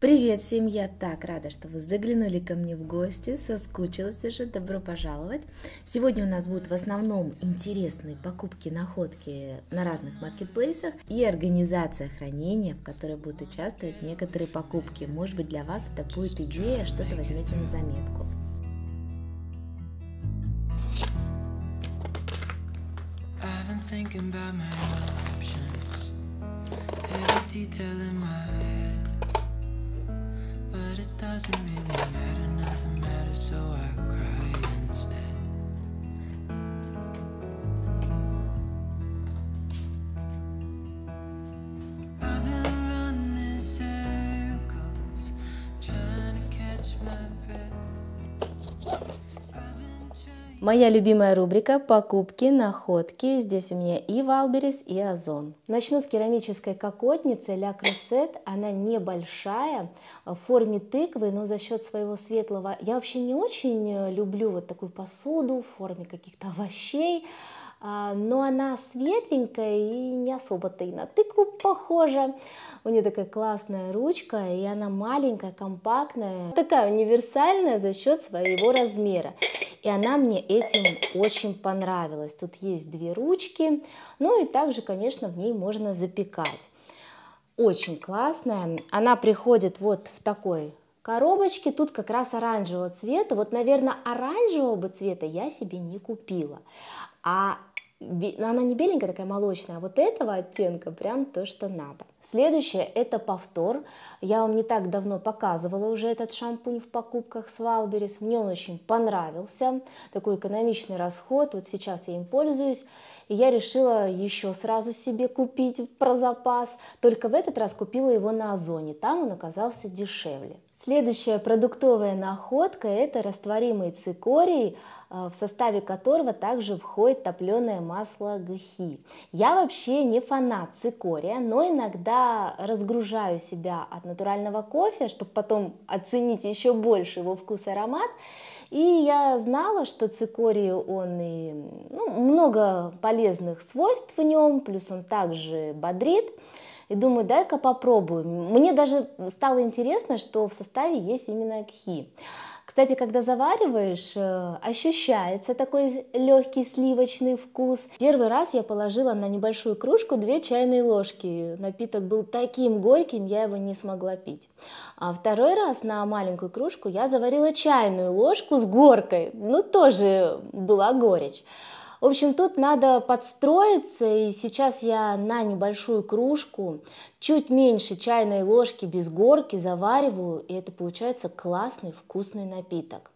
Привет, семья! Так рада, что вы заглянули ко мне в гости, соскучилась уже, добро пожаловать! Сегодня у нас будут в основном интересные покупки, находки на разных маркетплейсах и организация хранения, в которой будут участвовать некоторые покупки. Может быть, для вас это будет идея, что-то возьмете на заметку. I've been but it doesn't really matter, nothing matters, so I cry. Моя любимая рубрика «Покупки, находки». Здесь у меня и Валберис, и Озон. Начну с керамической кокотницы «Ля Крусет». Она небольшая, э, в форме тыквы, но за счет своего светлого... Я вообще не очень э, люблю вот такую посуду в форме каких-то овощей. А, но она светленькая и не особо-то и на тыкву похожа. У нее такая классная ручка, и она маленькая, компактная, такая универсальная за счет своего размера. И она мне этим очень понравилась. Тут есть две ручки, ну и также, конечно, в ней можно запекать. Очень классная. Она приходит вот в такой коробочки тут как раз оранжевого цвета. Вот, наверное, оранжевого бы цвета я себе не купила. А она не беленькая, такая молочная, а вот этого оттенка прям то, что надо. Следующее это повтор. Я вам не так давно показывала уже этот шампунь в покупках с Валберис. Мне он очень понравился. Такой экономичный расход. Вот сейчас я им пользуюсь. И я решила еще сразу себе купить про запас. Только в этот раз купила его на Озоне. Там он оказался дешевле. Следующая продуктовая находка – это растворимый цикорий, э, в составе которого также входит топленое масло гхи. Я вообще не фанат цикория, но иногда разгружаю себя от натурального кофе, чтобы потом оценить еще больше его вкус и аромат. И я знала, что цикорий, он и ну, много полезных свойств в нем, плюс он также бодрит и думаю, дай-ка попробую. Мне даже стало интересно, что в составе есть именно кхи. Кстати, когда завариваешь, э, ощущается такой легкий сливочный вкус. Первый раз я положила на небольшую кружку две чайные ложки. Напиток был таким горьким, я его не смогла пить. А второй раз на маленькую кружку я заварила чайную ложку с горкой. Ну, тоже была горечь. В общем, тут надо подстроиться, и сейчас я на небольшую кружку, чуть меньше чайной ложки без горки завариваю, и это получается классный вкусный напиток.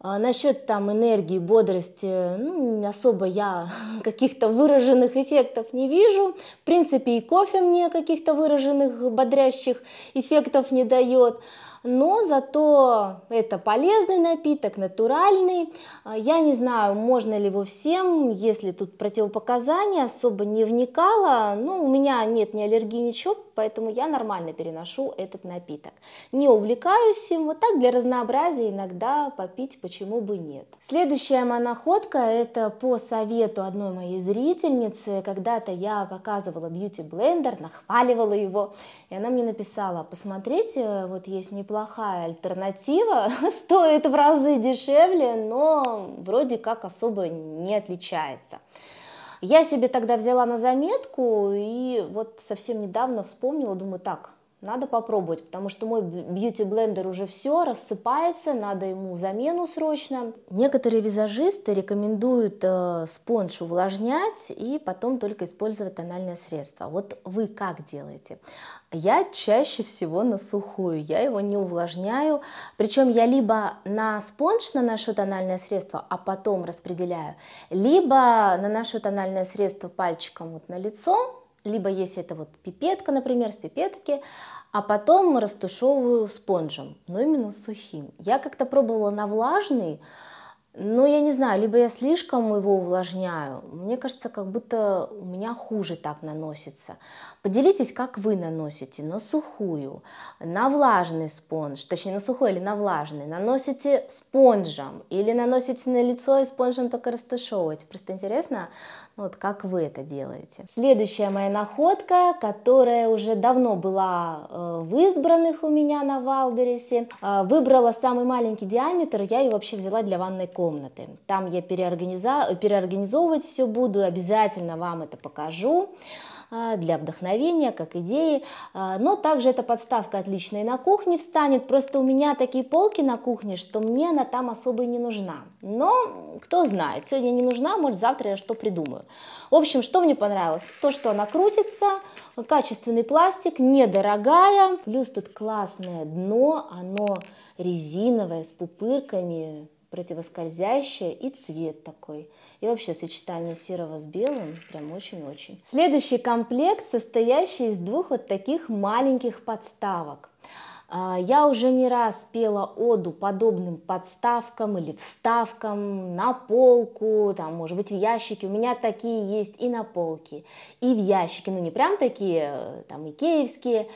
А, насчет там энергии, бодрости, ну, особо я каких-то выраженных эффектов не вижу. В принципе, и кофе мне каких-то выраженных бодрящих эффектов не дает но зато это полезный напиток, натуральный. А, я не знаю, можно ли его всем, если тут противопоказания, особо не вникала. Ну, у меня нет ни аллергии, ничего, поэтому я нормально переношу этот напиток. Не увлекаюсь им, вот так для разнообразия иногда попить почему бы нет. Следующая моя находка это по совету одной моей зрительницы. Когда-то я показывала бьюти-блендер, нахваливала его, и она мне написала, посмотрите, вот есть неплохая альтернатива, стоит в разы дешевле, но вроде как особо не отличается. Я себе тогда взяла на заметку и вот совсем недавно вспомнила, думаю, так, надо попробовать, потому что мой бьюти-блендер уже все, рассыпается, надо ему замену срочно. Некоторые визажисты рекомендуют э, спонж увлажнять и потом только использовать тональное средство. Вот вы как делаете? Я чаще всего на сухую, я его не увлажняю, причем я либо на спонж наношу тональное средство, а потом распределяю, либо наношу тональное средство пальчиком вот на лицо, либо если это вот пипетка, например, с пипетки, а потом растушевываю спонжем, но именно сухим. Я как-то пробовала на влажный, но я не знаю, либо я слишком его увлажняю, мне кажется, как будто у меня хуже так наносится. Поделитесь, как вы наносите, на сухую, на влажный спонж, точнее на сухой или на влажный, наносите спонжем или наносите на лицо и спонжем только растушевывать. Просто интересно, вот как вы это делаете. Следующая моя находка, которая уже давно была э, в избранных у меня на Валбересе. Э, выбрала самый маленький диаметр, я ее вообще взяла для ванной комнаты. Там я переорганиза... переорганизовывать все буду, обязательно вам это покажу. А, для вдохновения, как идеи. А, но также эта подставка отличная и на кухне встанет. Просто у меня такие полки на кухне, что мне она там особо и не нужна. Но кто знает, сегодня не нужна, может завтра я что придумаю. В общем, что мне понравилось? То, что она крутится, качественный пластик, недорогая. Плюс тут классное дно, оно резиновое, с пупырками, противоскользящее и цвет такой. И вообще сочетание серого с белым прям очень-очень. Следующий комплект, состоящий из двух вот таких маленьких подставок. А, я уже не раз пела оду подобным подставкам или вставкам на полку, там, может быть, в ящике. У меня такие есть и на полке, и в ящике. Ну, не прям такие, э, там, икеевские, киевские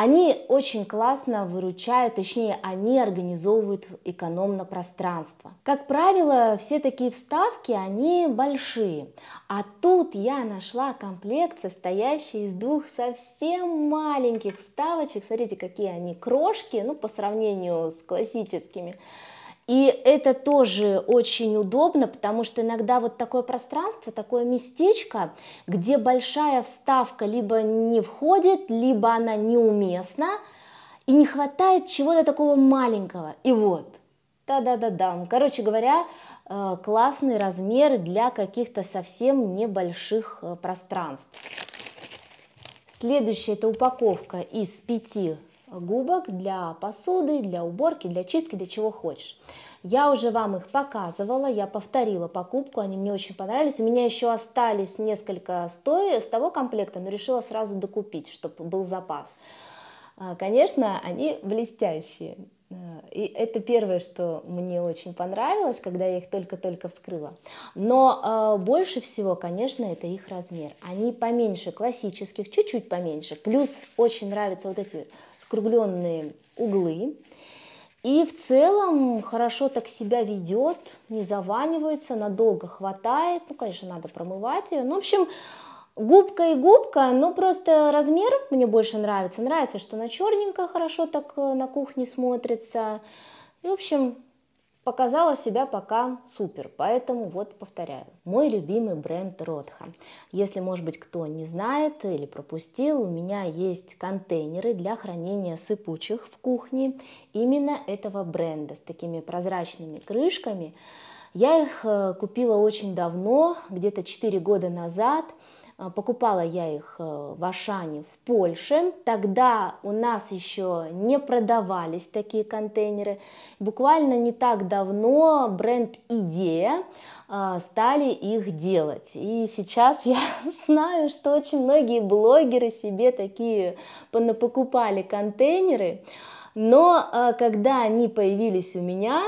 они очень классно выручают, точнее, они организовывают экономно пространство. Как правило, все такие вставки, они большие. А тут я нашла комплект, состоящий из двух совсем маленьких вставочек. Смотрите, какие они крошки, ну, по сравнению с классическими. И это тоже очень удобно, потому что иногда вот такое пространство, такое местечко, где большая вставка либо не входит, либо она неуместна, и не хватает чего-то такого маленького. И вот, да да да да Короче говоря, э, классный размер для каких-то совсем небольших э, пространств. Следующая это упаковка из пяти губок для посуды, для уборки, для чистки, для чего хочешь. Я уже вам их показывала, я повторила покупку, они мне очень понравились. У меня еще остались несколько стоя с того комплекта, но решила сразу докупить, чтобы был запас. А, конечно, они блестящие. Э, и это первое, что мне очень понравилось, когда я их только-только вскрыла. Но э, больше всего, конечно, это их размер. Они поменьше классических, чуть-чуть поменьше. Плюс очень нравятся вот эти скругленные углы. И в целом хорошо так себя ведет, не заванивается, надолго хватает. Ну, конечно, надо промывать ее. Ну, в общем, Губка и губка, ну просто размер мне больше нравится. Нравится, что она черненькая, хорошо так э, на кухне смотрится. И, в общем, показала себя пока супер, поэтому вот повторяю. Мой любимый бренд Ротха. Если, может быть, кто не знает или пропустил, у меня есть контейнеры для хранения сыпучих в кухне именно этого бренда с такими прозрачными крышками. Я их э, купила очень давно, где-то 4 года назад – а, покупала я их э, в Ашане в Польше. Тогда у нас еще не продавались такие контейнеры. Буквально не так давно бренд «Идея» а, стали их делать. И сейчас я знаю, что очень многие блогеры себе такие покупали контейнеры. Но а, когда они появились у меня,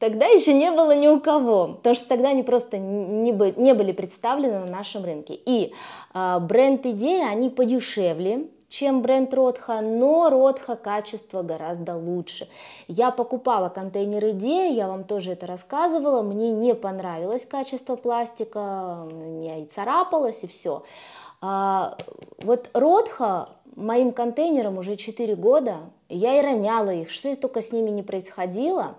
Тогда еще не было ни у кого, потому что тогда они просто не, бы, не были представлены на нашем рынке. И э, а, бренд-идеи, они подешевле, чем бренд Ротха, но Ротха качество гораздо лучше. Я покупала контейнер идеи, я вам тоже это рассказывала, мне не понравилось качество пластика, у и царапалось, и все. А, вот Ротха моим контейнерам уже 4 года, я и роняла их, что только с ними не происходило,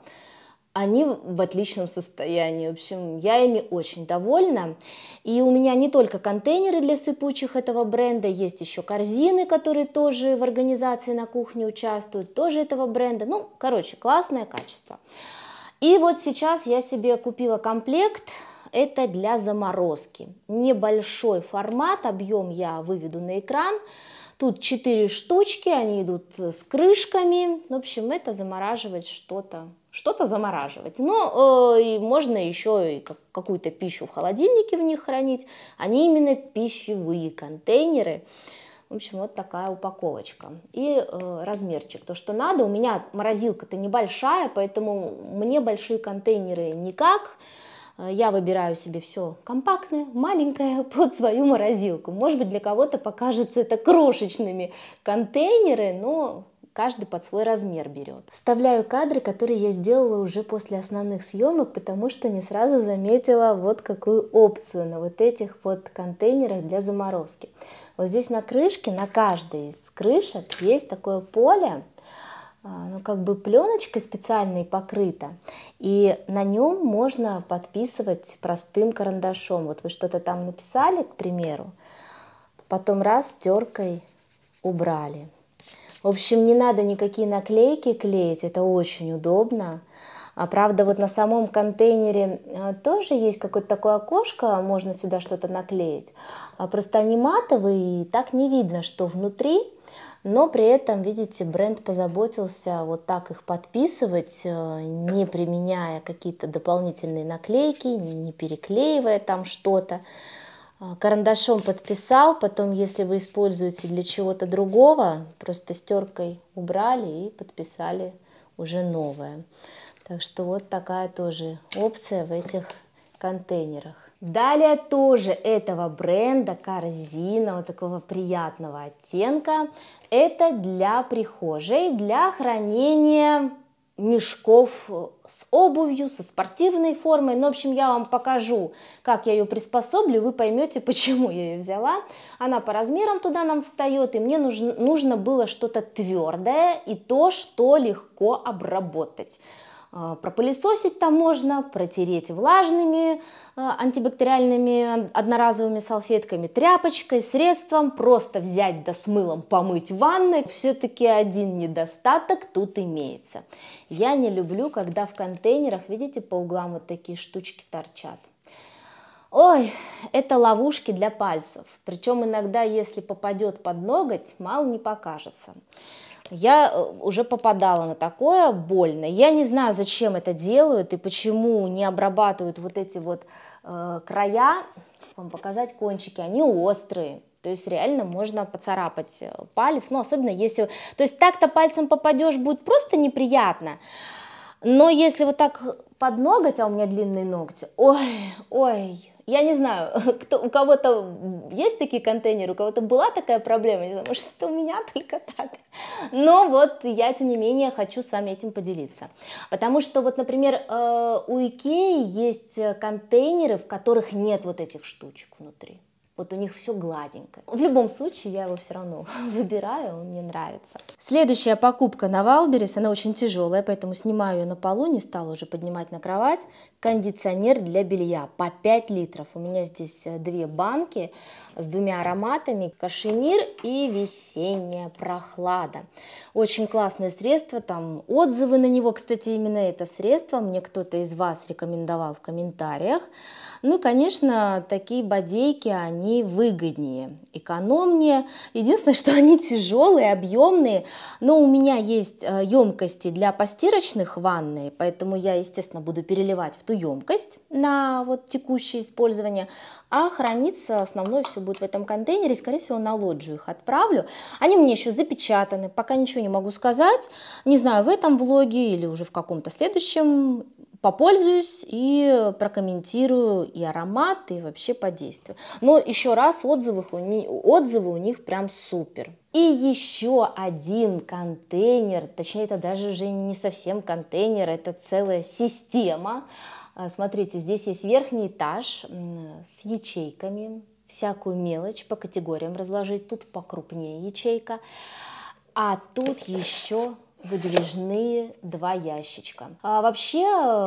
они в отличном состоянии. В общем, я ими очень довольна. И у меня не только контейнеры для сыпучих этого бренда, есть еще корзины, которые тоже в организации на кухне участвуют, тоже этого бренда. Ну, короче, классное качество. И вот сейчас я себе купила комплект, это для заморозки. Небольшой формат, объем я выведу на экран. Тут 4 штучки, они идут с крышками. В общем, это замораживать что-то что-то замораживать. Но ну, э, и можно еще и как, какую-то пищу в холодильнике в них хранить. Они именно пищевые контейнеры. В общем, вот такая упаковочка. И э, размерчик, то, что надо. У меня морозилка-то небольшая, поэтому мне большие контейнеры никак. Э, я выбираю себе все компактное, маленькое под свою морозилку. Может быть, для кого-то покажется это крошечными контейнеры, но каждый под свой размер берет. Вставляю кадры, которые я сделала уже после основных съемок, потому что не сразу заметила вот какую опцию на вот этих вот контейнерах для заморозки. Вот здесь на крышке, на каждой из крышек есть такое поле, а, ну, как бы пленочкой специальной покрыто, и на нем можно подписывать простым карандашом. Вот вы что-то там написали, к примеру, потом раз теркой убрали. В общем, не надо никакие наклейки клеить, это очень удобно. А правда, вот на самом контейнере а, тоже есть какое-то такое окошко, можно сюда что-то наклеить. А просто они матовые, и так не видно, что внутри. Но при этом, видите, бренд позаботился вот так их подписывать, э, не применяя какие-то дополнительные наклейки, не переклеивая там что-то. А, карандашом подписал, потом, если вы используете для чего-то другого, просто стеркой убрали и подписали уже новое. Так что вот такая тоже опция в этих контейнерах. Далее тоже этого бренда корзина вот такого приятного оттенка. Это для прихожей, для хранения мешков э, с обувью, со спортивной формой. Ну, в общем, я вам покажу, как я ее приспособлю, вы поймете, почему я ее взяла. Она по размерам туда нам встает, и мне нужно, нужно было что-то твердое и то, что легко обработать. А, пропылесосить там можно, протереть влажными а, антибактериальными одноразовыми салфетками, тряпочкой, средством, просто взять да с мылом помыть ванны. Все-таки один недостаток тут имеется. Я не люблю, когда в контейнерах, видите, по углам вот такие штучки торчат. Ой, это ловушки для пальцев. Причем иногда, если попадет под ноготь, мало не покажется. Я э, уже попадала на такое больно. Я не знаю, зачем это делают и почему не обрабатывают вот эти вот э, края. Вам показать кончики, они острые. То есть реально можно поцарапать э, палец, но ну, особенно если... То есть так-то пальцем попадешь, будет просто неприятно. Но если вот так под ноготь, а у меня длинные ногти, ой, ой, я не знаю, кто, у кого-то есть такие контейнеры, у кого-то была такая проблема, не знаю, может, это у меня только так. Но вот я, тем не менее, хочу с вами этим поделиться. Потому что вот, например, э, у Икеи есть контейнеры, в которых нет вот этих штучек внутри. Вот у них все гладенько. В любом случае, я его все равно выбираю, он мне нравится. Следующая покупка на Валберес, она очень тяжелая, поэтому снимаю ее на полу, не стала уже поднимать на кровать. Кондиционер для белья по 5 литров. У меня здесь э, две банки с двумя ароматами, кашемир и весенняя прохлада. Очень классное средство, там отзывы на него, кстати, именно это средство. Мне кто-то из вас рекомендовал в комментариях. Ну, и, конечно, такие бодейки, они они выгоднее, экономнее. Единственное, что они тяжелые, объемные, но у меня есть емкости э, для постирочных ванны, поэтому я, естественно, буду переливать в ту емкость на вот текущее использование, а храниться основное все будет в этом контейнере, скорее всего, на лоджию их отправлю. Они мне еще запечатаны, пока ничего не могу сказать, не знаю, в этом влоге или уже в каком-то следующем, попользуюсь и прокомментирую и аромат, и вообще по действию. Но еще раз, отзывы отзывы у них прям супер. И еще один контейнер, точнее это даже уже не совсем контейнер, это целая система. А, смотрите, здесь есть верхний этаж с ячейками, всякую мелочь по категориям разложить. Тут покрупнее ячейка, а тут еще выдвижные два ящичка. А вообще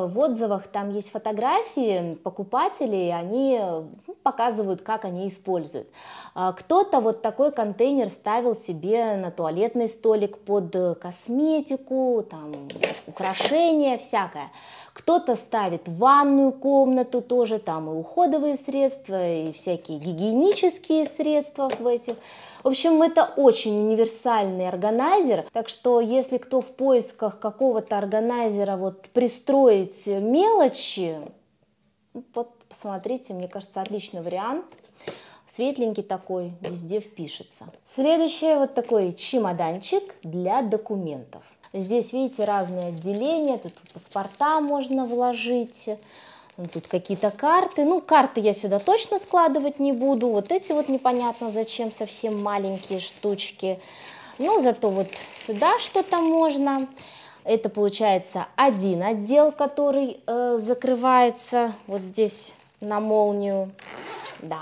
в отзывах там есть фотографии покупателей, они ну, показывают, как они используют. А кто-то вот такой контейнер ставил себе на туалетный столик под косметику, там украшения, всякое. Кто-то ставит ванную комнату тоже, там и уходовые средства, и всякие гигиенические средства в этих. В общем, это очень универсальный органайзер, так что если кто в поисках какого-то органайзера вот пристроить мелочи, вот посмотрите, мне кажется, отличный вариант. Светленький такой, везде впишется. Следующий вот такой чемоданчик для документов. Здесь, видите, разные отделения, тут паспорта можно вложить, ну, тут какие-то карты. Ну, карты я сюда точно складывать не буду, вот эти вот непонятно зачем, совсем маленькие штучки. Но ну, зато вот сюда что-то можно. Это получается один отдел, который э, закрывается вот здесь на молнию. Да.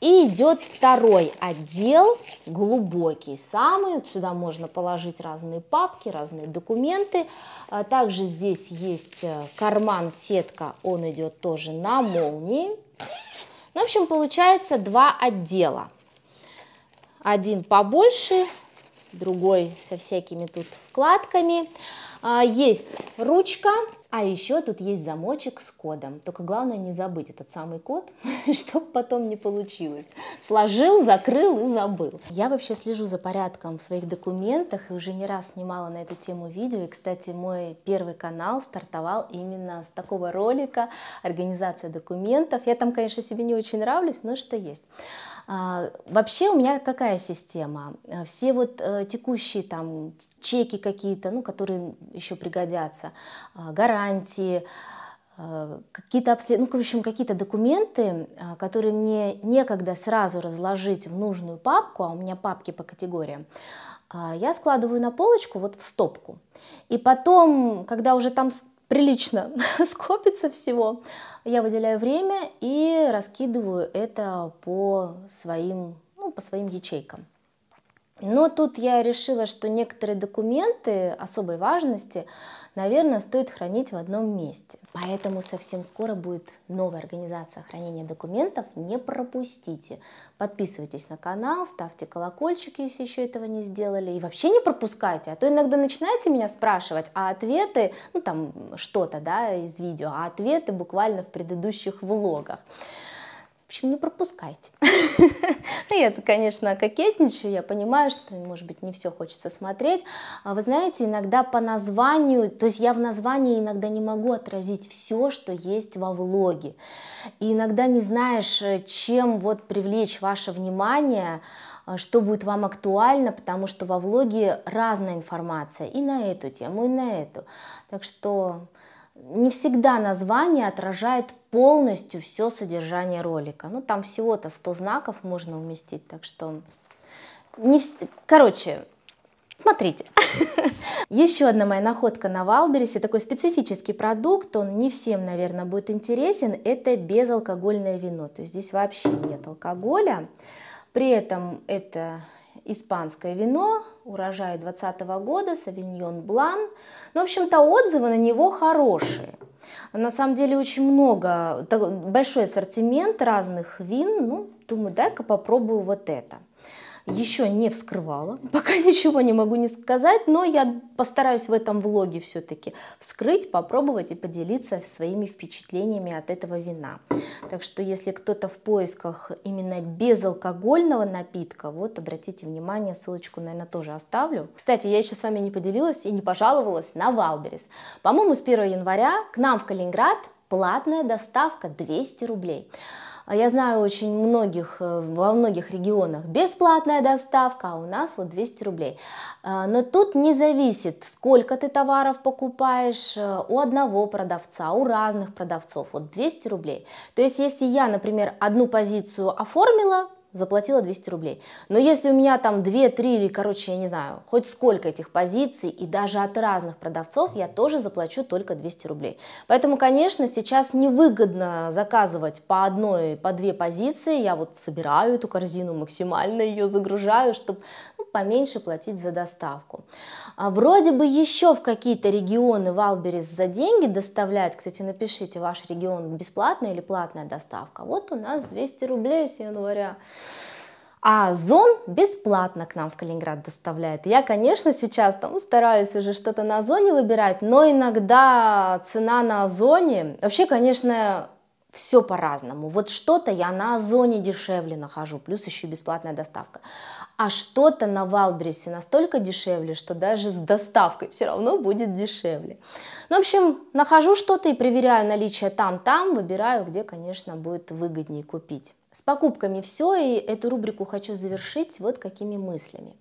И идет второй отдел, глубокий самый. Сюда можно положить разные папки, разные документы. А также здесь есть э, карман, сетка, он идет тоже на молнии. В общем, получается два отдела один побольше, другой со всякими тут вкладками. А, есть ручка, а еще тут есть замочек с кодом. Только главное не забыть этот самый код, чтобы потом не получилось. Сложил, закрыл и забыл. Я вообще слежу за порядком в своих документах и уже не раз снимала на эту тему видео. И, кстати, мой первый канал стартовал именно с такого ролика «Организация документов». Я там, конечно, себе не очень нравлюсь, но что есть. А, вообще у меня какая система? Э, все вот э, текущие там чеки какие-то, ну, которые еще пригодятся, а, гарантии, а, какие-то обслед... ну, в общем, какие-то документы, которые мне некогда сразу разложить в нужную папку, а у меня папки по категориям, я складываю на полочку вот в стопку. И потом, когда уже там прилично скопится всего, я выделяю время и раскидываю это по своим, ну, по своим ячейкам. Но тут я решила, что некоторые документы особой важности, наверное, стоит хранить в одном месте. Поэтому совсем скоро будет новая организация хранения документов. Не пропустите. Подписывайтесь на канал, ставьте колокольчик, если еще этого не сделали. И вообще не пропускайте, а то иногда начинаете меня спрашивать, а ответы, ну там что-то, да, из видео, а ответы буквально в предыдущих влогах. В общем, не пропускайте. Ну, я, конечно, кокетничаю, я понимаю, что, может быть, не все хочется смотреть. А Вы знаете, иногда по названию, то есть я в названии иногда не могу отразить все, что есть во влоге. И иногда не знаешь, э, чем вот привлечь ваше внимание, э, что будет вам актуально, потому что во влоге разная информация и на эту тему, и на эту. Так что не всегда название отражает полностью все содержание ролика. Ну, там всего-то 100 знаков можно уместить, так что... Не вс... Короче, смотрите. Еще одна моя находка на Валбересе, такой специфический продукт, он не всем, наверное, будет интересен, это безалкогольное вино, то есть здесь вообще нет алкоголя. При этом это испанское вино, урожай 2020 года, Савиньон Блан. Ну, в общем-то, отзывы на него хорошие. На самом деле очень много, большой ассортимент разных вин. Ну, думаю, дай-ка попробую вот это еще не вскрывала, пока ничего не могу не сказать, но я постараюсь в этом влоге все-таки вскрыть, попробовать и поделиться своими впечатлениями от этого вина. Так что если кто-то в поисках именно безалкогольного напитка, вот обратите внимание, ссылочку, наверное, тоже оставлю. Кстати, я еще с вами не поделилась и не пожаловалась на Валберис. По-моему, с 1 января к нам в Калининград платная доставка 200 рублей. А я знаю очень многих, э, во многих регионах бесплатная доставка, а у нас вот 200 рублей. А, но тут не зависит, сколько ты товаров покупаешь э, у одного продавца, у разных продавцов, вот 200 рублей. То есть если я, например, одну позицию оформила, заплатила 200 рублей. Но если у меня там 2, 3 или, короче, я не знаю, хоть сколько этих позиций, и даже от разных продавцов, я тоже заплачу только 200 рублей. Поэтому, конечно, сейчас невыгодно заказывать по одной, по две позиции. Я вот собираю эту корзину, максимально ее загружаю, чтобы ну, поменьше платить за доставку. А вроде бы еще в какие-то регионы в Алберис за деньги доставляют. Кстати, напишите, ваш регион бесплатная или платная доставка. Вот у нас 200 рублей с января. А Зон бесплатно к нам в Калининград доставляет. Я, конечно, сейчас там стараюсь уже что-то на Озоне выбирать, но иногда цена на Озоне... Вообще, конечно, все по-разному. Вот что-то я на Озоне дешевле нахожу, плюс еще бесплатная доставка. А что-то на Валбрисе настолько дешевле, что даже с доставкой все равно будет дешевле. Ну, в общем, нахожу что-то и проверяю наличие там-там, выбираю, где, конечно, будет выгоднее купить. С покупками все, и эту рубрику хочу завершить вот какими мыслями.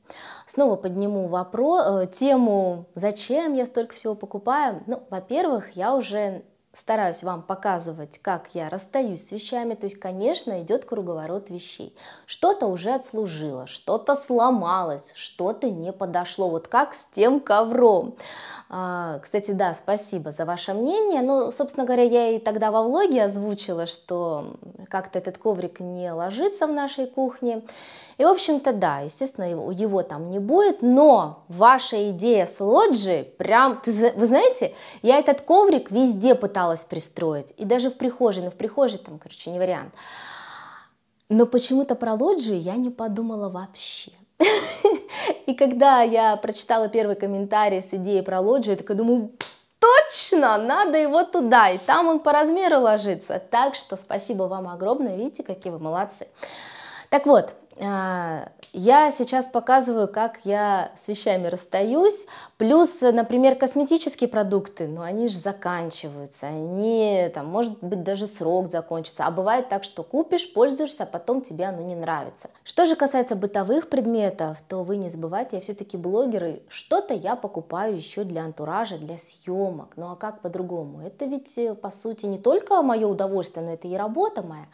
Снова подниму вопрос, э, тему, зачем я столько всего покупаю. Ну, во-первых, я уже стараюсь вам показывать, как я расстаюсь с вещами, то есть, конечно, идет круговорот вещей. Что-то уже отслужило, что-то сломалось, что-то не подошло, вот как с тем ковром. А, кстати, да, спасибо за ваше мнение, но, собственно говоря, я и тогда во влоге озвучила, что как-то этот коврик не ложится в нашей кухне. И, в общем-то, да, естественно, его, его там не будет, но ваша идея с лоджи прям, вы знаете, я этот коврик везде пыталась пыталась пристроить. И даже в прихожей, но ну, в прихожей там, короче, не вариант. Но почему-то про лоджию я не подумала вообще. И когда я прочитала первый комментарий с идеей про лоджию, я такая думаю, точно, надо его туда, и там он по размеру ложится. Так что спасибо вам огромное, видите, какие вы молодцы. Так вот, а, я сейчас показываю, как я с вещами расстаюсь. Плюс, например, косметические продукты, но ну, они же заканчиваются, они, там, может быть, даже срок закончится. А бывает так, что купишь, пользуешься, а потом тебе оно не нравится. Что же касается бытовых предметов, то вы не забывайте, я все-таки блогер, и что-то я покупаю еще для антуража, для съемок. Ну а как по-другому? Это ведь, э, по сути, не только мое удовольствие, но это и работа моя.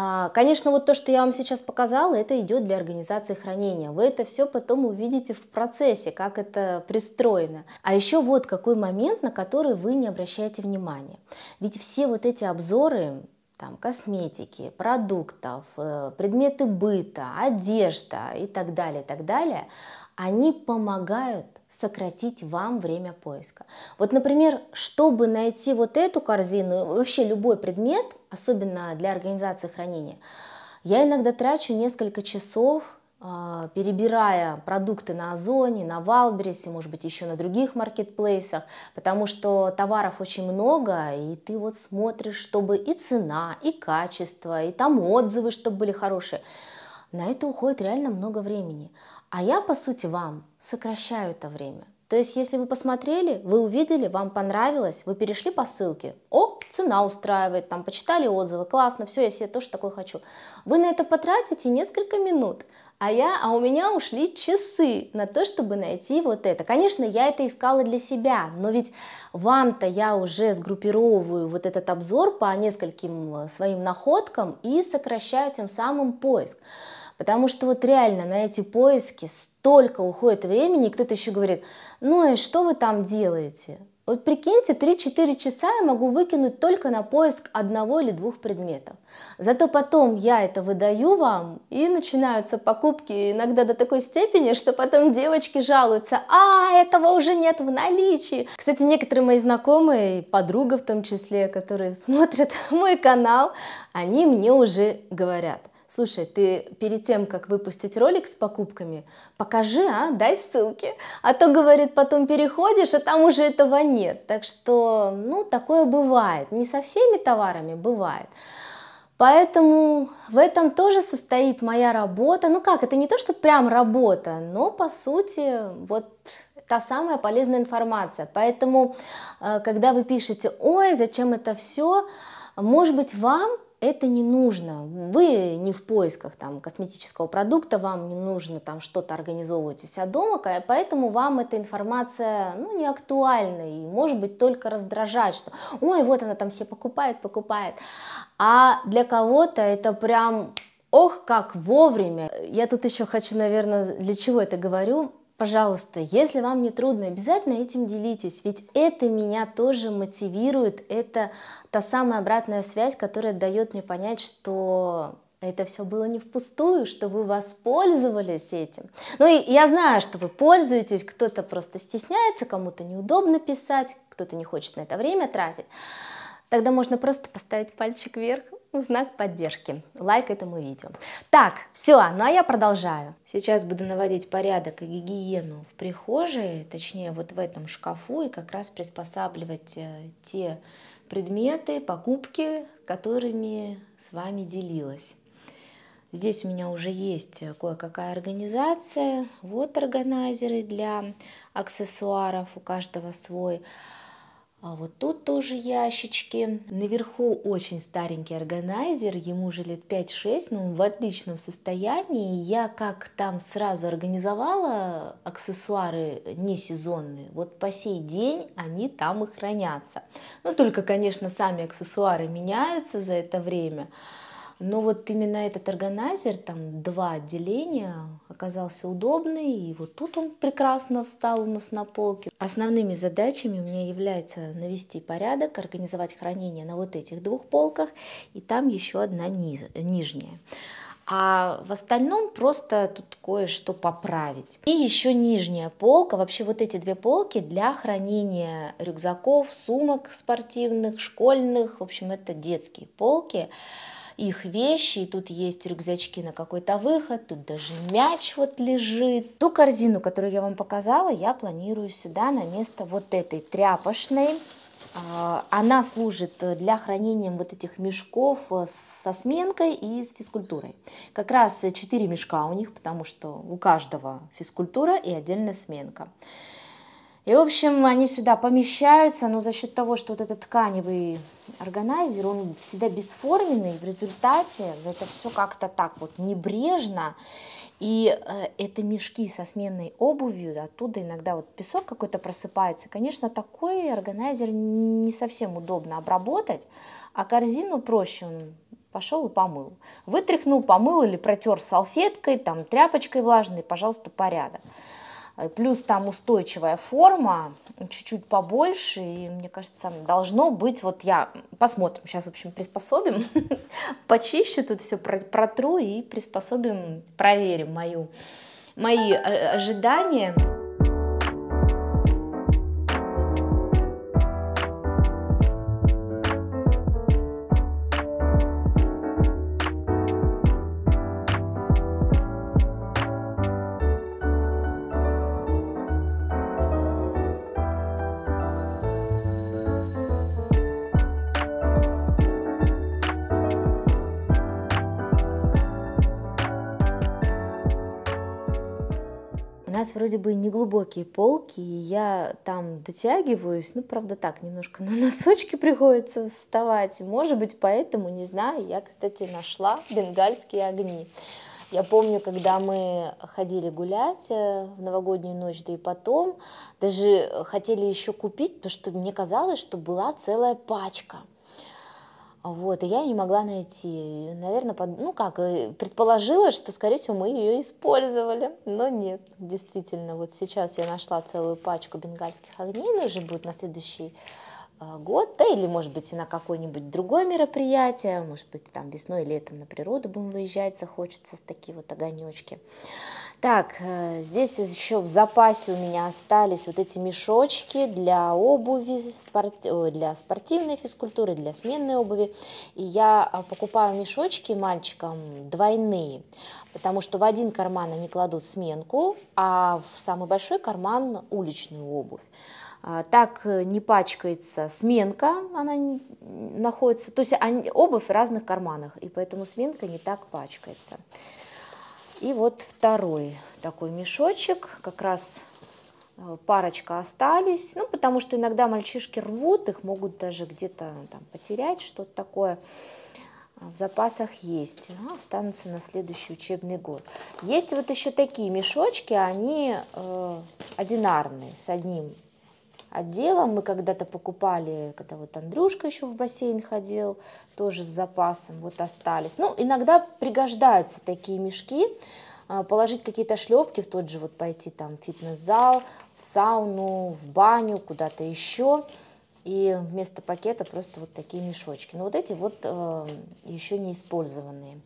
А, конечно, вот то, что я вам сейчас показала, это идет для организации хранения. Вы это все потом увидите в процессе, как это пристроено. А еще вот какой момент, на который вы не обращаете внимания. Ведь все вот эти обзоры, там, косметики, продуктов, э, предметы быта, одежда и так далее, и так далее, они помогают сократить вам время поиска. Вот, например, чтобы найти вот эту корзину, вообще любой предмет, особенно для организации хранения, я иногда трачу несколько часов, а, перебирая продукты на Озоне, на Валбересе, может быть, еще на других маркетплейсах, потому что товаров очень много, и ты вот смотришь, чтобы и цена, и качество, и там отзывы, чтобы были хорошие. На это уходит реально много времени. А я, по сути, вам сокращаю это время. То есть, если вы посмотрели, вы увидели, вам понравилось, вы перешли по ссылке. О, цена устраивает, там почитали отзывы, классно, все, я себе тоже такое хочу. Вы на это потратите несколько минут, а я, а у меня ушли часы на то, чтобы найти вот это. Конечно, я это искала для себя, но ведь вам-то я уже сгруппировываю вот этот обзор по нескольким своим находкам и сокращаю тем самым поиск. Потому что вот реально на эти поиски столько уходит времени, и кто-то еще говорит, ну и что вы там делаете? Вот прикиньте, 3-4 часа я могу выкинуть только на поиск одного или двух предметов. Зато потом я это выдаю вам, и начинаются покупки иногда до такой степени, что потом девочки жалуются, а, этого уже нет в наличии. Кстати, некоторые мои знакомые, подруга в том числе, которые смотрят мой канал, они мне уже говорят, слушай, ты перед тем, как выпустить ролик с покупками, покажи, а, дай ссылки. А то, говорит, потом переходишь, а там уже этого нет. Так что, ну, такое бывает. Не со всеми товарами, бывает. Поэтому в этом тоже состоит моя работа. Ну как, это не то, что прям работа, но по сути вот та самая полезная информация. Поэтому, э, когда вы пишете, ой, зачем это все, может быть, вам это не нужно. Вы не в поисках там, косметического продукта, вам не нужно там что-то организовывать из себя дома, поэтому вам эта информация ну, не актуальна и может быть только раздражать, что ой, вот она там все покупает, покупает. А для кого-то это прям Ох, как вовремя! Я тут еще хочу, наверное, для чего это говорю. Пожалуйста, если вам не трудно, обязательно этим делитесь, ведь это меня тоже мотивирует, это та самая обратная связь, которая дает мне понять, что это все было не впустую, что вы воспользовались этим. Ну и я знаю, что вы пользуетесь, кто-то просто стесняется, кому-то неудобно писать, кто-то не хочет на это время тратить. Тогда можно просто поставить пальчик вверх ну, знак поддержки, лайк этому видео. Так, все, ну а я продолжаю. Сейчас буду наводить порядок и гигиену в прихожей, точнее вот в этом шкафу, и как раз приспосабливать э, те предметы, покупки, которыми с вами делилась. Здесь у меня уже есть кое-какая организация, вот органайзеры для аксессуаров, у каждого свой. А вот тут тоже ящички. Наверху очень старенький органайзер, ему уже лет 5-6, но он в отличном состоянии. Я как там сразу организовала аксессуары не сезонные, вот по сей день они там и хранятся. Ну, только, конечно, сами аксессуары меняются за это время. Но вот именно этот органайзер, там два отделения, оказался удобный, и вот тут он прекрасно встал у нас на полке. Основными задачами у меня является навести порядок, организовать хранение на вот этих двух полках, и там еще одна низ, нижняя. А в остальном просто тут кое-что поправить. И еще нижняя полка, вообще вот эти две полки для хранения рюкзаков, сумок спортивных, школьных, в общем, это детские полки их вещи, и тут есть рюкзачки на какой-то выход, тут даже мяч вот лежит. Ту корзину, которую я вам показала, я планирую сюда на место вот этой тряпочной. А, она служит э, для хранения вот этих мешков э, со сменкой и с физкультурой. Как раз 4 э, мешка у них, потому что у каждого физкультура и отдельная сменка. И, в общем, они сюда помещаются, но за счет того, что вот этот тканевый органайзер, он всегда бесформенный, в результате это все как-то так вот небрежно. И э, это мешки со сменной обувью, оттуда иногда вот песок какой-то просыпается. Конечно, такой органайзер не совсем удобно обработать, а корзину проще, он пошел и помыл. Вытряхнул, помыл или протер салфеткой, там тряпочкой влажной, пожалуйста, порядок. Э, плюс там устойчивая форма, чуть-чуть побольше, и мне кажется, должно быть, вот я, посмотрим, сейчас, в общем, приспособим, почищу тут все, протру и приспособим, проверим мою, мои э, э, ожидания. нас вроде бы не глубокие полки, и я там дотягиваюсь, ну, правда, так, немножко на носочки приходится вставать, может быть, поэтому, не знаю, я, кстати, нашла бенгальские огни. Я помню, когда мы ходили гулять э, в новогоднюю ночь, да и потом, даже хотели еще купить, потому что мне казалось, что была целая пачка – вот, и я ее не могла найти. Наверное, под... ну как, э, предположила, что, скорее всего, мы ее использовали. Но нет, действительно, вот сейчас я нашла целую пачку бенгальских огней, но уже будет на следующий Э, год, да, или, может быть, и на какое-нибудь другое мероприятие, может быть, там весной, летом на природу будем выезжать, захочется с такие вот огонечки. Так, э, здесь еще в запасе у меня остались вот эти мешочки для обуви, для спортивной физкультуры, для сменной обуви, и я э, покупаю мешочки мальчикам двойные, потому что в один карман они кладут сменку, а в самый большой карман уличную обувь. А, так э, не пачкается сменка, она находится, то есть они, обувь в разных карманах, и поэтому сменка не так пачкается. И вот второй такой мешочек, как раз э, парочка остались, ну, потому что иногда мальчишки рвут, их могут даже где-то там потерять, что-то такое. А, в запасах есть, останутся на следующий учебный год. Есть вот еще такие мешочки, они э, одинарные, с одним отделом. Мы когда-то покупали, когда вот Андрюшка еще в бассейн ходил, тоже с запасом, вот остались. Ну, иногда пригождаются такие мешки, а, положить какие-то шлепки, в тот же вот пойти там в фитнес-зал, в сауну, в баню, куда-то еще. И вместо пакета просто вот такие мешочки. Но вот эти вот э, еще не использованные.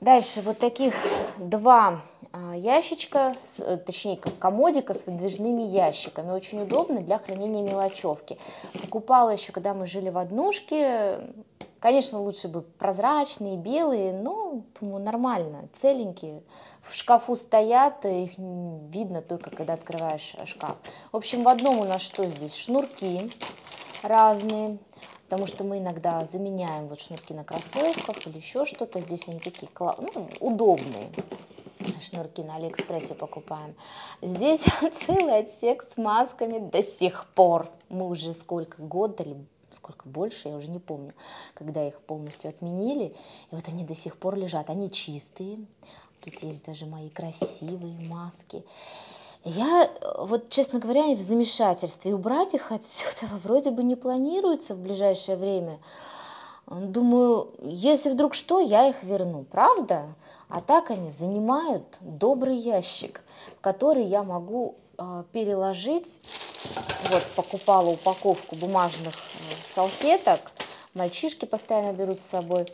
Дальше вот таких два а, ящичка, с, э, точнее комодика с выдвижными ящиками. Очень удобно для хранения мелочевки. Покупала еще, когда мы жили в однушке. Конечно, лучше бы прозрачные, белые, но думаю, нормально, целенькие. В шкафу стоят, э, их видно только, когда открываешь э, шкаф. В общем, в одном у нас что здесь? Шнурки разные, потому что мы иногда заменяем вот шнурки на кроссовках или еще что-то. Здесь они такие ну, удобные шнурки на Алиэкспрессе покупаем. Здесь целый отсек с масками до сих пор. Мы уже сколько, год или сколько больше, я уже не помню, когда их полностью отменили. И вот они до сих пор лежат. Они чистые. Тут есть даже мои красивые маски. Я, вот, честно говоря, и в замешательстве. Убрать их отсюда вроде бы не планируется в ближайшее время. Думаю, если вдруг что, я их верну, правда? А так они занимают добрый ящик, в который я могу а, переложить. Вот покупала упаковку бумажных э, салфеток. Мальчишки постоянно берут с собой.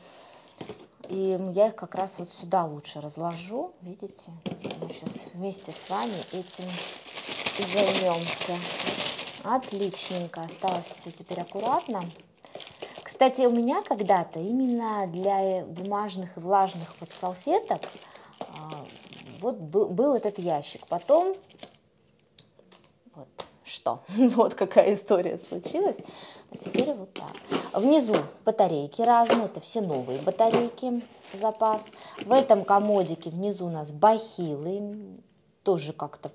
И я их как раз вот сюда лучше разложу. Видите? Мы сейчас вместе с вами этим и займемся. Отличненько. Осталось все теперь аккуратно. Кстати, у меня когда-то именно для э, бумажных и влажных вот салфеток а, вот был, был этот ящик. Потом вот что, вот какая история случилась. А теперь вот так. Внизу батарейки разные, это все новые батарейки, запас. В этом комодике внизу у нас бахилы, тоже как-то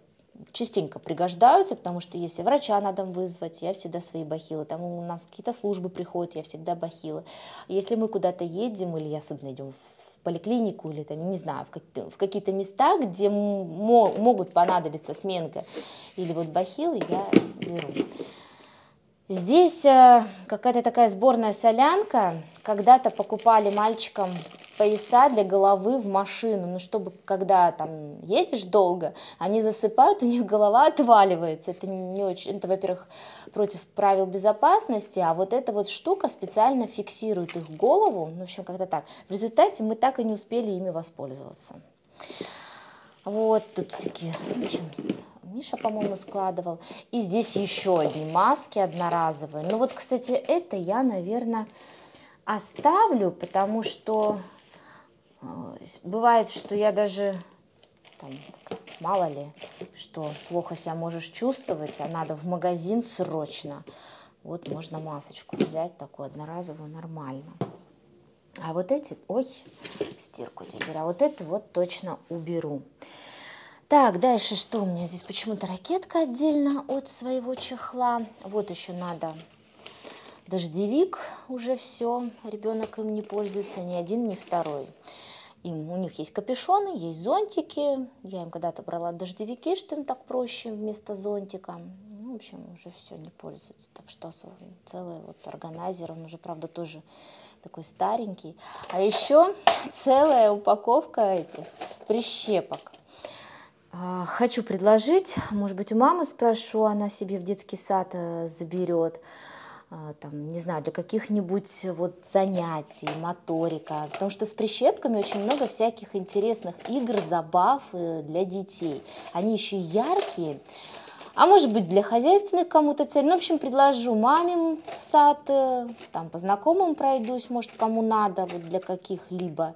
частенько пригождаются, потому что если врача надо вызвать, я всегда свои бахилы, там у нас какие-то службы приходят, я всегда бахилы. Если мы куда-то едем, или особенно идем в поликлинику, или там, не знаю, в, какие-то места, где могут понадобиться сменка, или вот бахилы, я беру. Здесь э, какая-то такая сборная солянка. Когда-то покупали мальчикам пояса для головы в машину, ну, чтобы, когда там едешь долго, они засыпают, у них голова отваливается. Это не очень, это, во-первых, против правил безопасности, а вот эта вот штука специально фиксирует их голову, ну, в общем, как-то так. В результате мы так и не успели ими воспользоваться. Вот тут всякие, в общем, Миша, по-моему, складывал. И здесь еще одни маски одноразовые. Ну вот, кстати, это я, наверное, оставлю, потому что Бывает, что я даже, там, мало ли, что плохо себя можешь чувствовать, а надо в магазин срочно. Вот можно масочку взять, такую одноразовую, нормально. А вот эти, ой, стирку теперь, а вот это вот точно уберу. Так, дальше что у меня здесь? Почему-то ракетка отдельно от своего чехла. Вот еще надо дождевик, уже все, ребенок им не пользуется, ни один, ни второй. И у них есть капюшоны, есть зонтики. Я им когда-то брала дождевики, что им так проще вместо зонтика. Ну, в общем, уже все не пользуются. Так что целый вот органайзер, он уже, правда, тоже такой старенький. А еще целая упаковка этих прищепок. А, хочу предложить, может быть, у мамы спрошу, она себе в детский сад э, заберет. А, там, не знаю, для каких-нибудь вот занятий, моторика, потому что с прищепками очень много всяких интересных игр, забав э, для детей. Они еще яркие, а может быть для хозяйственных кому-то целей. Ну, в общем, предложу маме в сад, э, там по знакомым пройдусь, может, кому надо, вот для каких-либо.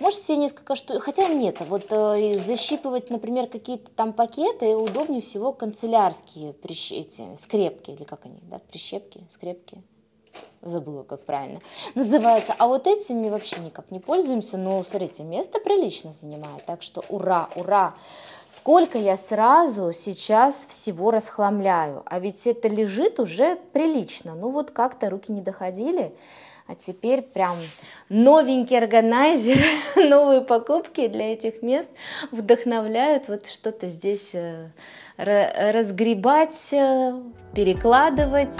Может, все несколько штук, хотя нет, вот э, защипывать, например, какие-то там пакеты удобнее всего канцелярские прищ... эти, скрепки, или как они, да, прищепки, скрепки, забыла, как правильно называется. А вот этими вообще никак не пользуемся, но, смотрите, место прилично занимает, так что ура, ура! Сколько я сразу сейчас всего расхламляю, а ведь это лежит уже прилично. Ну вот как-то руки не доходили, а теперь прям новенький органайзер, новые покупки для этих мест вдохновляют вот что-то здесь э, разгребать, э, перекладывать.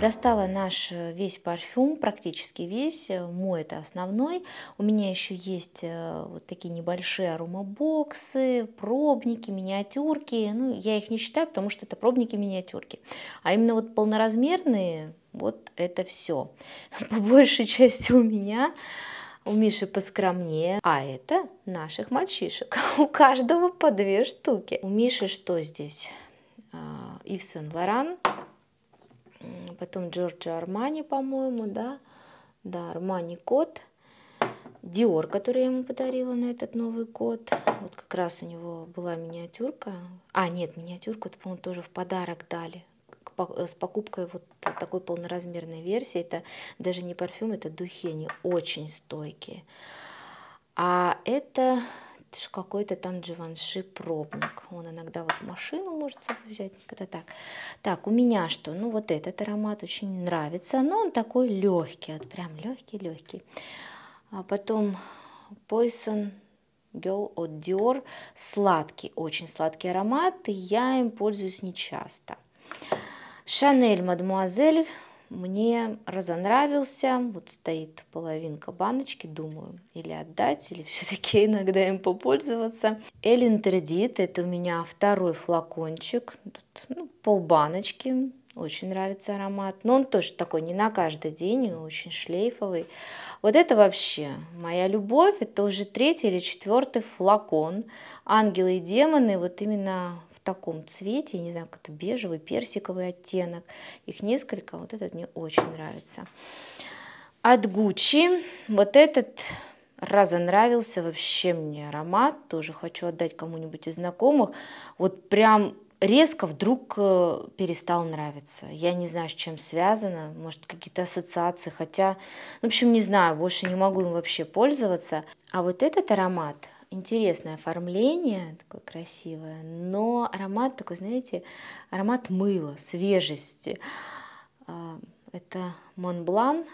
Достала наш э, весь парфюм, практически весь, э, мой это основной. У меня еще есть э, вот такие небольшие аромабоксы, пробники, миниатюрки. Ну, я их не считаю, потому что это пробники-миниатюрки. А именно вот полноразмерные, вот это все. По большей части у меня у Миши поскромнее, а это наших мальчишек. У каждого по две штуки. У Миши что здесь? А, Ив Сен Лоран, потом Джорджи Армани, по-моему, да, да, Армани кот, Диор, который я ему подарила на этот Новый год, вот как раз у него была миниатюрка, а, нет, миниатюрку, это, по-моему, тоже в подарок дали, э, с покупкой вот такой полноразмерной версии, это даже не парфюм, это духи, они очень стойкие. А это это же какой-то там Дживанши пробник. Он иногда вот в машину может взять, когда так. Так, у меня что? Ну, вот этот аромат очень нравится, но он такой легкий, вот прям легкий-легкий. А потом Poison Girl от Dior, сладкий, очень сладкий аромат, и я им пользуюсь нечасто. Шанель Мадмуазель мне разонравился, вот стоит половинка баночки, думаю, или отдать, или все-таки иногда им попользоваться. Эллен Тердит, это у меня второй флакончик, тут, ну, полбаночки, очень нравится аромат. Но он тоже такой не на каждый день, очень шлейфовый. Вот это вообще моя любовь. Это уже третий или четвертый флакон. Ангелы и демоны. Вот именно в таком цвете, я не знаю, как это бежевый, персиковый оттенок. Их несколько, вот этот мне очень нравится. От Gucci вот этот разонравился вообще мне аромат, тоже хочу отдать кому-нибудь из знакомых. Вот прям резко вдруг э, перестал нравиться. Я не знаю, с чем связано, может, какие-то ассоциации, хотя, ну, в общем, не знаю, больше не могу им вообще пользоваться. А вот этот аромат интересное оформление, такое красивое, но аромат такой, знаете, аромат мыла, свежести. А, это Монблан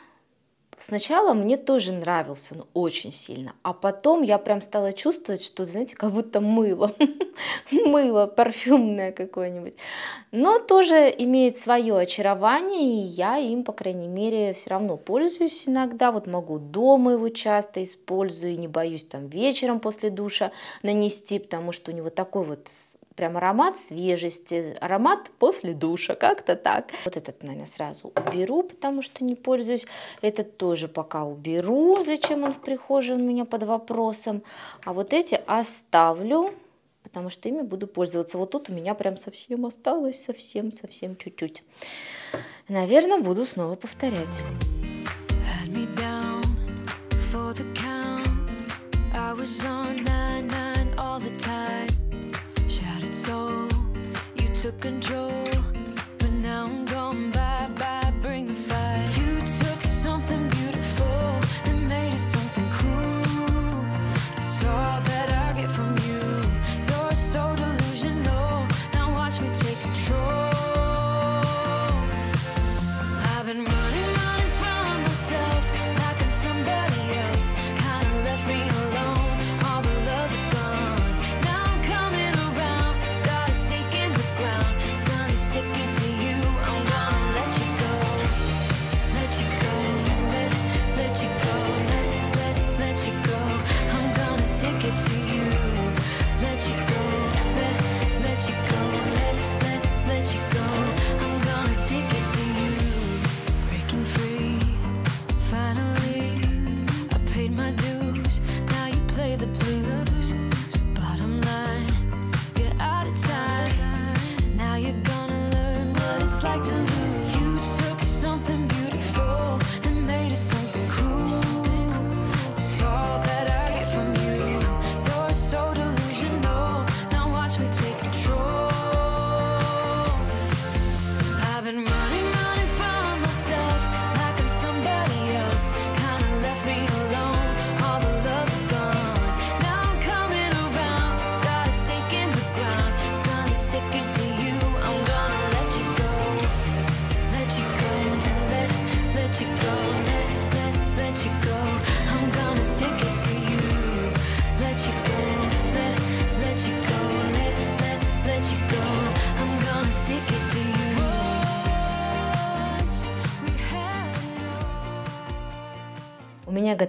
Сначала мне тоже нравился он очень сильно, а потом я прям стала чувствовать, что, знаете, как будто мыло, мыло парфюмное какое-нибудь. Но тоже имеет свое очарование, и я им, по крайней мере, все равно пользуюсь иногда. Вот могу дома его часто использую, не боюсь там вечером после душа нанести, потому что у него такой вот Прям аромат свежести, аромат после душа, как-то так. Вот этот, наверное, сразу уберу, потому что не пользуюсь. Этот тоже пока уберу, зачем он в прихожей у меня под вопросом. А вот эти оставлю, потому что ими буду пользоваться. Вот тут у меня прям совсем осталось, совсем-совсем чуть-чуть. Наверное, буду снова повторять. So You took control, but now I'm gone back.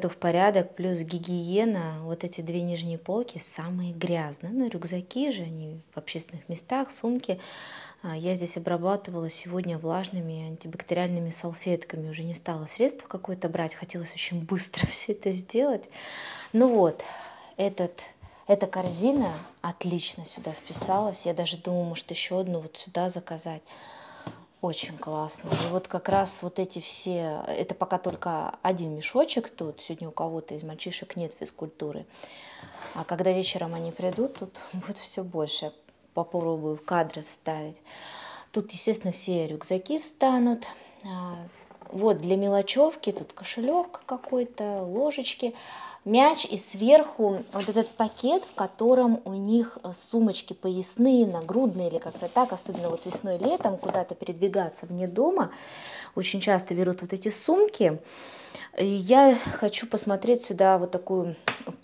приводятся в порядок, плюс гигиена, вот эти две нижние полки самые грязные. Ну, рюкзаки же, они в общественных местах, сумки. А, я здесь обрабатывала сегодня влажными антибактериальными салфетками. Уже не стала средства какое-то брать, хотелось очень быстро все это сделать. Ну вот, этот, эта корзина отлично сюда вписалась. Я даже думала, может, еще одну вот сюда заказать. Очень классно. И вот как раз вот эти все, это пока только один мешочек тут, сегодня у кого-то из мальчишек нет физкультуры. А когда вечером они придут, тут будет все больше. Попробую в кадры вставить. Тут, естественно, все рюкзаки встанут. А, вот для мелочевки тут кошелек какой-то, ложечки, мяч и сверху вот этот пакет, в котором у них э, сумочки поясные, нагрудные или как-то так, особенно вот весной, летом, куда-то передвигаться вне дома. Очень часто берут вот эти сумки. И я хочу посмотреть сюда вот такую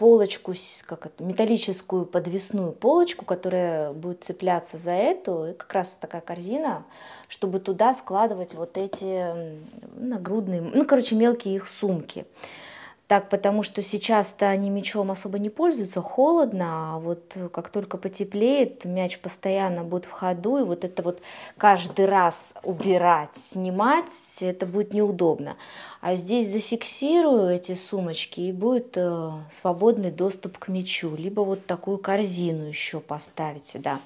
полочку, как это, металлическую подвесную полочку, которая будет цепляться за эту, и как раз такая корзина, чтобы туда складывать вот эти нагрудные, ну, короче, мелкие их сумки так, потому что сейчас-то они мячом особо не пользуются, холодно, а вот как только потеплеет, мяч постоянно будет в ходу, и вот это вот каждый раз убирать, снимать, это будет неудобно. А здесь зафиксирую эти сумочки, и будет э, свободный доступ к мячу, либо вот такую корзину еще поставить сюда.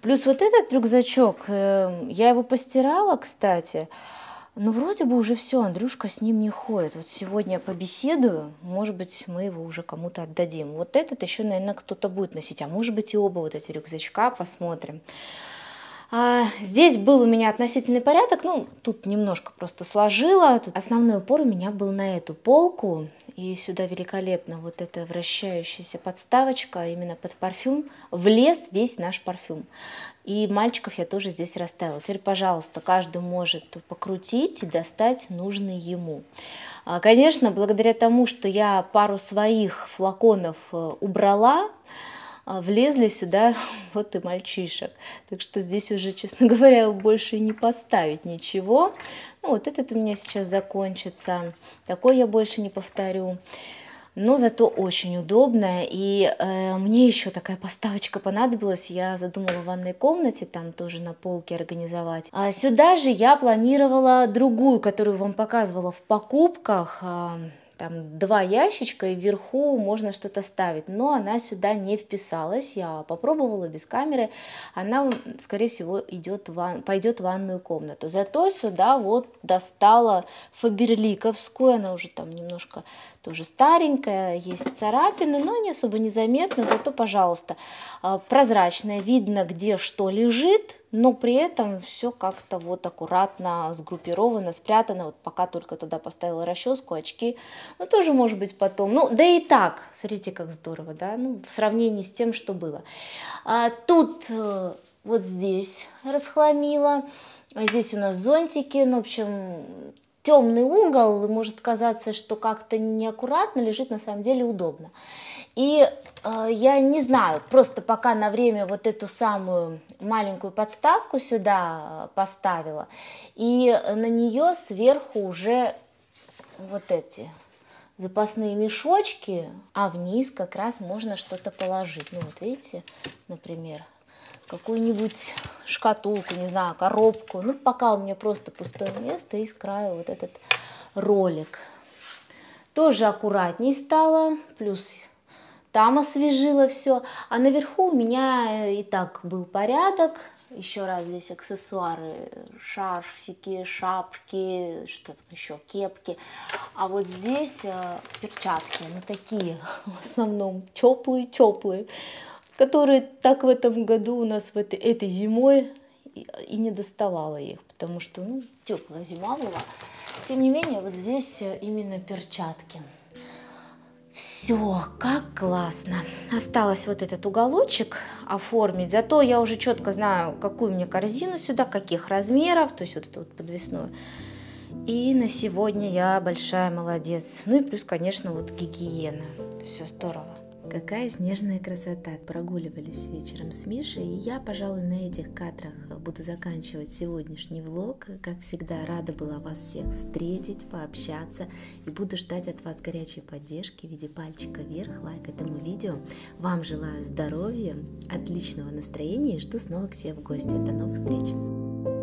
Плюс вот этот рюкзачок, э, я его постирала, кстати, кстати, ну, вроде бы уже все, Андрюшка с ним не ходит. Вот сегодня побеседую, может быть, мы его уже кому-то отдадим. Вот этот еще, наверное, кто-то будет носить, а может быть и оба вот эти рюкзачка, посмотрим. А, здесь был у меня относительный порядок, ну, тут немножко просто сложила. Тут основной упор у меня был на эту полку, и сюда великолепно вот эта вращающаяся подставочка, именно под парфюм, влез весь наш парфюм. И мальчиков я тоже здесь расставила. Теперь, пожалуйста, каждый может покрутить и достать нужный ему. А, конечно, благодаря тому, что я пару своих флаконов э, убрала, а, влезли сюда вот и мальчишек. Так что здесь уже, честно говоря, больше не поставить ничего. Ну, вот этот у меня сейчас закончится. Такой я больше не повторю но зато очень удобная. И э, мне еще такая поставочка понадобилась, я задумала в ванной комнате, там тоже на полке организовать. А сюда же я планировала другую, которую вам показывала в покупках, а, там два ящичка, и вверху можно что-то ставить. Но она сюда не вписалась. Я попробовала без камеры. Она, скорее всего, идет в ван... пойдет в ванную комнату. Зато сюда вот достала фаберликовскую. Она уже там немножко тоже старенькая, есть царапины, но не особо незаметно, зато, пожалуйста, а, прозрачная, видно, где что лежит, но при этом все как-то вот аккуратно сгруппировано, спрятано, вот пока только туда поставила расческу, очки, ну тоже может быть потом, ну да и так, смотрите, как здорово, да, ну в сравнении с тем, что было. А, тут э, вот здесь расхламила, Здесь у нас зонтики, ну, в общем, темный угол, и может казаться, что как-то неаккуратно лежит, на самом деле удобно. И э, я не знаю, просто пока на время вот эту самую маленькую подставку сюда э, поставила, и на нее сверху уже вот эти запасные мешочки, а вниз как раз можно что-то положить. Ну вот видите, например, какую-нибудь шкатулку, не знаю, коробку. Ну, пока у меня просто пустое место и с краю вот этот ролик. Тоже аккуратней стало, плюс там освежила все. А наверху у меня э, и так был порядок. Еще раз здесь аксессуары, шарфики, шапки, что там еще, кепки. А вот здесь э, перчатки, ну такие в основном теплые-теплые которые так в этом году у нас в этой, этой зимой и, не доставала их, потому что ну, теплая зима была. Тем не менее, вот здесь э, именно перчатки. Все, как классно. Осталось вот этот уголочек оформить. Зато я уже четко знаю, какую мне корзину сюда, каких размеров, то есть вот эту вот подвесную. И на сегодня я большая молодец. Ну и плюс, конечно, вот гигиена. Все здорово. Какая снежная красота! Прогуливались вечером с Мишей, и я, пожалуй, на этих кадрах буду заканчивать сегодняшний влог. Как всегда, рада была вас всех встретить, пообщаться, и буду ждать от вас горячей поддержки в виде пальчика вверх, лайк этому видео. Вам желаю здоровья, отличного настроения и жду снова к себе в гости. До новых встреч!